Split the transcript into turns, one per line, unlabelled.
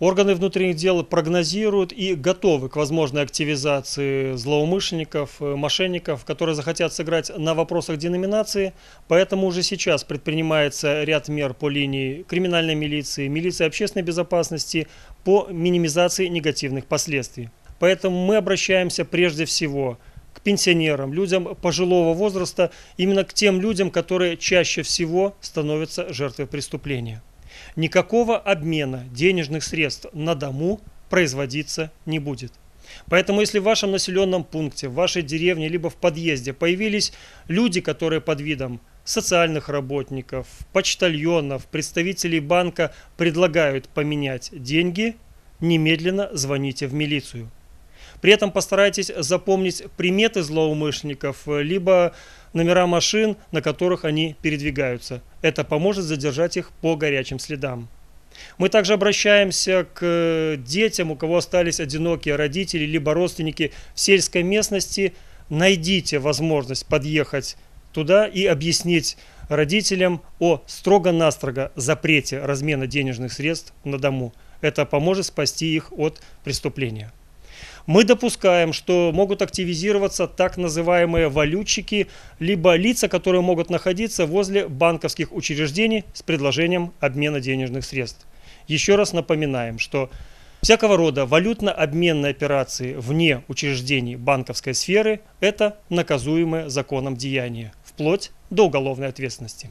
Органы внутренних дел прогнозируют и готовы к возможной активизации злоумышленников, э, мошенников, которые захотят сыграть на вопросах деноминации, поэтому уже сейчас предпринимается ряд мер по линии криминальной милиции, милиции общественной безопасности по минимизации негативных последствий. Поэтому мы обращаемся прежде всего к пенсионерам, людям пожилого возраста, именно к тем людям, которые чаще всего становятся жертвой преступления. Никакого обмена денежных средств на дому производиться не будет. Поэтому если в вашем населенном пункте, в вашей деревне, либо в подъезде появились люди, которые под видом социальных работников, почтальонов, представителей банка предлагают поменять деньги, немедленно звоните в милицию. При этом постарайтесь запомнить приметы злоумышленников, э, либо номера машин, на которых они передвигаются. Это поможет задержать их по горячим следам. Мы также обращаемся к э, детям, у кого остались одинокие родители либо родственники в сельской местности. Найдите возможность подъехать туда и объяснить родителям о строго-настрого запрете размена денежных средств на дому. Это поможет спасти их от преступления. Мы допускаем, что могут активизироваться так называемые валютчики, либо лица, которые могут находиться возле банковских учреждений с предложением обмена денежных средств. Еще раз напоминаем, что всякого рода валютно-обменные операции вне учреждений банковской сферы – это наказуемое законом деяние, вплоть до уголовной ответственности.